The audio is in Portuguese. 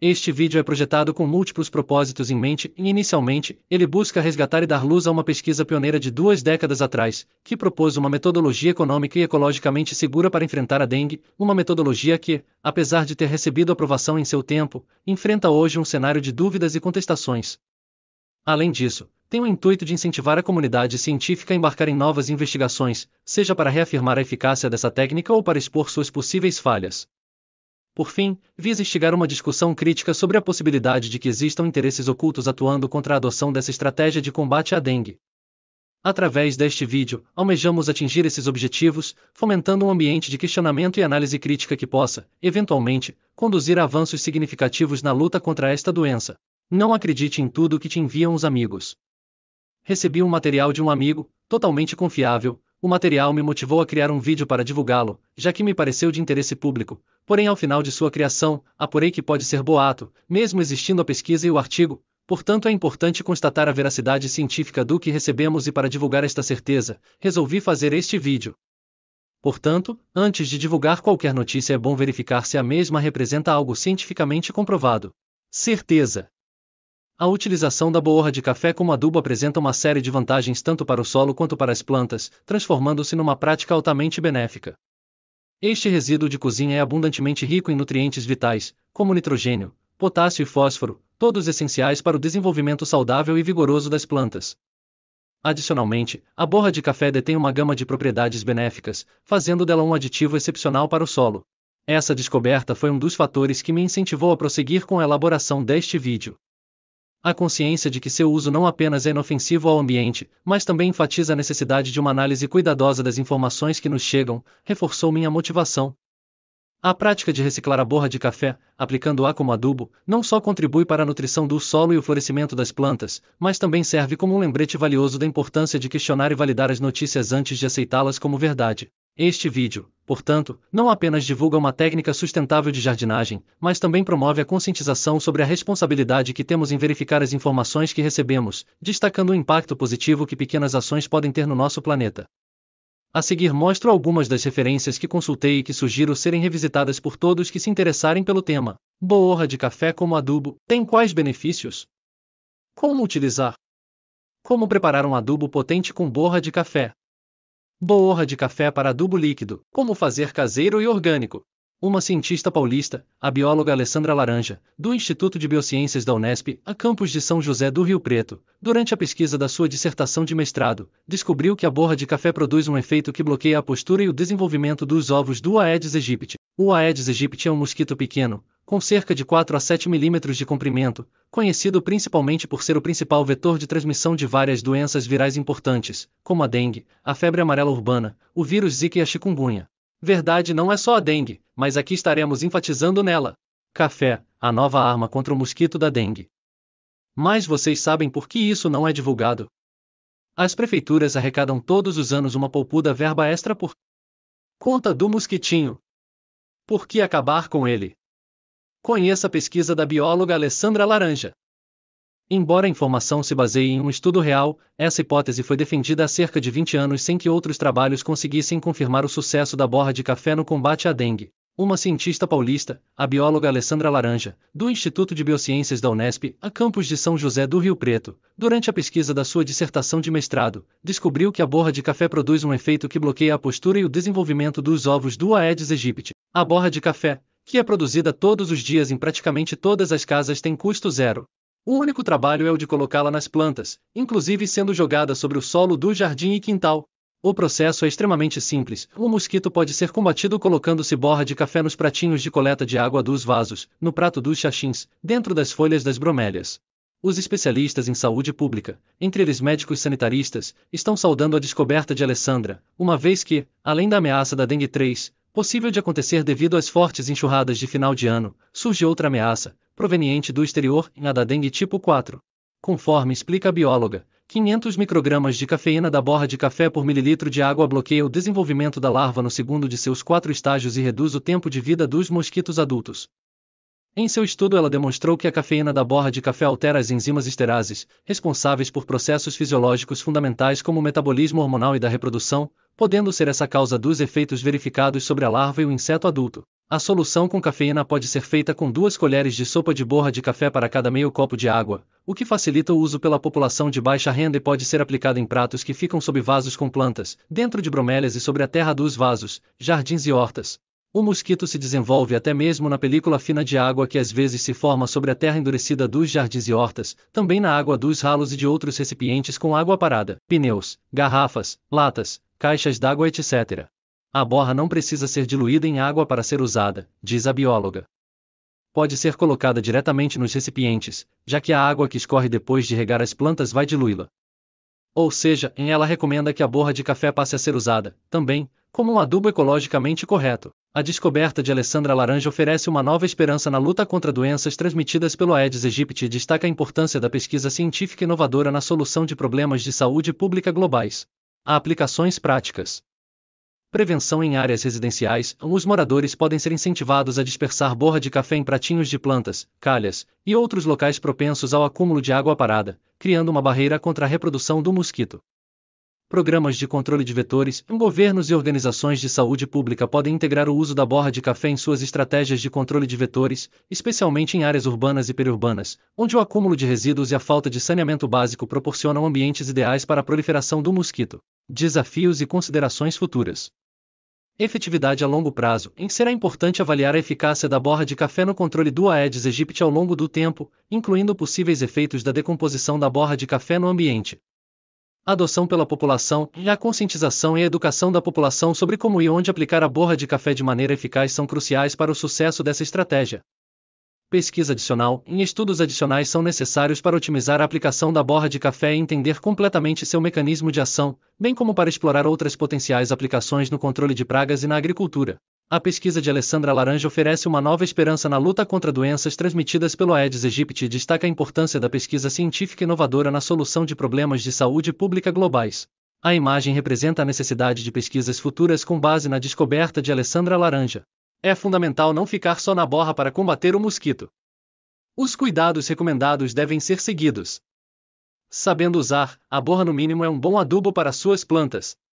Este vídeo é projetado com múltiplos propósitos em mente e, inicialmente, ele busca resgatar e dar luz a uma pesquisa pioneira de duas décadas atrás, que propôs uma metodologia econômica e ecologicamente segura para enfrentar a dengue, uma metodologia que, apesar de ter recebido aprovação em seu tempo, enfrenta hoje um cenário de dúvidas e contestações. Além disso, tem o intuito de incentivar a comunidade científica a embarcar em novas investigações, seja para reafirmar a eficácia dessa técnica ou para expor suas possíveis falhas por fim, visa instigar uma discussão crítica sobre a possibilidade de que existam interesses ocultos atuando contra a adoção dessa estratégia de combate à dengue. Através deste vídeo, almejamos atingir esses objetivos, fomentando um ambiente de questionamento e análise crítica que possa, eventualmente, conduzir a avanços significativos na luta contra esta doença. Não acredite em tudo que te enviam os amigos. Recebi um material de um amigo, totalmente confiável, o material me motivou a criar um vídeo para divulgá-lo, já que me pareceu de interesse público, porém ao final de sua criação, apurei que pode ser boato, mesmo existindo a pesquisa e o artigo, portanto é importante constatar a veracidade científica do que recebemos e para divulgar esta certeza, resolvi fazer este vídeo. Portanto, antes de divulgar qualquer notícia é bom verificar se a mesma representa algo cientificamente comprovado. Certeza. A utilização da borra de café como adubo apresenta uma série de vantagens tanto para o solo quanto para as plantas, transformando-se numa prática altamente benéfica. Este resíduo de cozinha é abundantemente rico em nutrientes vitais, como nitrogênio, potássio e fósforo, todos essenciais para o desenvolvimento saudável e vigoroso das plantas. Adicionalmente, a borra de café detém uma gama de propriedades benéficas, fazendo dela um aditivo excepcional para o solo. Essa descoberta foi um dos fatores que me incentivou a prosseguir com a elaboração deste vídeo a consciência de que seu uso não apenas é inofensivo ao ambiente, mas também enfatiza a necessidade de uma análise cuidadosa das informações que nos chegam, reforçou minha motivação, a prática de reciclar a borra de café, aplicando-a como adubo, não só contribui para a nutrição do solo e o florescimento das plantas, mas também serve como um lembrete valioso da importância de questionar e validar as notícias antes de aceitá-las como verdade. Este vídeo, portanto, não apenas divulga uma técnica sustentável de jardinagem, mas também promove a conscientização sobre a responsabilidade que temos em verificar as informações que recebemos, destacando o impacto positivo que pequenas ações podem ter no nosso planeta. A seguir mostro algumas das referências que consultei e que sugiro serem revisitadas por todos que se interessarem pelo tema. Borra de café como adubo tem quais benefícios? Como utilizar? Como preparar um adubo potente com borra de café? Borra de café para adubo líquido. Como fazer caseiro e orgânico? Uma cientista paulista, a bióloga Alessandra Laranja, do Instituto de Biociências da Unesp, a campus de São José do Rio Preto, durante a pesquisa da sua dissertação de mestrado, descobriu que a borra de café produz um efeito que bloqueia a postura e o desenvolvimento dos ovos do Aedes aegypti. O Aedes aegypti é um mosquito pequeno, com cerca de 4 a 7 milímetros de comprimento, conhecido principalmente por ser o principal vetor de transmissão de várias doenças virais importantes, como a dengue, a febre amarela urbana, o vírus Zika e a chikungunya. Verdade não é só a dengue, mas aqui estaremos enfatizando nela. Café, a nova arma contra o mosquito da dengue. Mas vocês sabem por que isso não é divulgado? As prefeituras arrecadam todos os anos uma polpuda verba extra por conta do mosquitinho. Por que acabar com ele? Conheça a pesquisa da bióloga Alessandra Laranja. Embora a informação se baseie em um estudo real, essa hipótese foi defendida há cerca de 20 anos sem que outros trabalhos conseguissem confirmar o sucesso da borra de café no combate à dengue. Uma cientista paulista, a bióloga Alessandra Laranja, do Instituto de Biociências da Unesp, a campus de São José do Rio Preto, durante a pesquisa da sua dissertação de mestrado, descobriu que a borra de café produz um efeito que bloqueia a postura e o desenvolvimento dos ovos do Aedes aegypti. A borra de café, que é produzida todos os dias em praticamente todas as casas, tem custo zero. O único trabalho é o de colocá-la nas plantas, inclusive sendo jogada sobre o solo do jardim e quintal. O processo é extremamente simples. O mosquito pode ser combatido colocando-se borra de café nos pratinhos de coleta de água dos vasos, no prato dos xaxins, dentro das folhas das bromélias. Os especialistas em saúde pública, entre eles médicos sanitaristas, estão saudando a descoberta de Alessandra, uma vez que, além da ameaça da dengue 3, possível de acontecer devido às fortes enxurradas de final de ano, surge outra ameaça, proveniente do exterior em na da dengue tipo 4. Conforme explica a bióloga, 500 microgramas de cafeína da borra de café por mililitro de água bloqueia o desenvolvimento da larva no segundo de seus quatro estágios e reduz o tempo de vida dos mosquitos adultos. Em seu estudo, ela demonstrou que a cafeína da borra de café altera as enzimas esterases, responsáveis por processos fisiológicos fundamentais como o metabolismo hormonal e da reprodução, podendo ser essa causa dos efeitos verificados sobre a larva e o inseto adulto. A solução com cafeína pode ser feita com duas colheres de sopa de borra de café para cada meio copo de água, o que facilita o uso pela população de baixa renda e pode ser aplicada em pratos que ficam sob vasos com plantas, dentro de bromélias e sobre a terra dos vasos, jardins e hortas. O mosquito se desenvolve até mesmo na película fina de água que às vezes se forma sobre a terra endurecida dos jardins e hortas, também na água dos ralos e de outros recipientes com água parada, pneus, garrafas, latas, caixas d'água, etc. A borra não precisa ser diluída em água para ser usada, diz a bióloga. Pode ser colocada diretamente nos recipientes, já que a água que escorre depois de regar as plantas vai diluí-la. Ou seja, ela recomenda que a borra de café passe a ser usada, também, como um adubo ecologicamente correto. A descoberta de Alessandra Laranja oferece uma nova esperança na luta contra doenças transmitidas pelo Aedes aegypti e destaca a importância da pesquisa científica inovadora na solução de problemas de saúde pública globais. Há aplicações práticas. Prevenção em áreas residenciais: os moradores podem ser incentivados a dispersar borra de café em pratinhos de plantas, calhas e outros locais propensos ao acúmulo de água parada, criando uma barreira contra a reprodução do mosquito programas de controle de vetores, governos e organizações de saúde pública podem integrar o uso da borra de café em suas estratégias de controle de vetores, especialmente em áreas urbanas e periurbanas, onde o acúmulo de resíduos e a falta de saneamento básico proporcionam ambientes ideais para a proliferação do mosquito. Desafios e considerações futuras. Efetividade a longo prazo. Em será importante avaliar a eficácia da borra de café no controle do Aedes aegypti ao longo do tempo, incluindo possíveis efeitos da decomposição da borra de café no ambiente a adoção pela população e a conscientização e educação da população sobre como e onde aplicar a borra de café de maneira eficaz são cruciais para o sucesso dessa estratégia. Pesquisa adicional e estudos adicionais são necessários para otimizar a aplicação da borra de café e entender completamente seu mecanismo de ação, bem como para explorar outras potenciais aplicações no controle de pragas e na agricultura. A pesquisa de Alessandra Laranja oferece uma nova esperança na luta contra doenças transmitidas pelo Aedes aegypti e destaca a importância da pesquisa científica inovadora na solução de problemas de saúde pública globais. A imagem representa a necessidade de pesquisas futuras com base na descoberta de Alessandra Laranja. É fundamental não ficar só na borra para combater o mosquito. Os cuidados recomendados devem ser seguidos. Sabendo usar, a borra no mínimo é um bom adubo para suas plantas.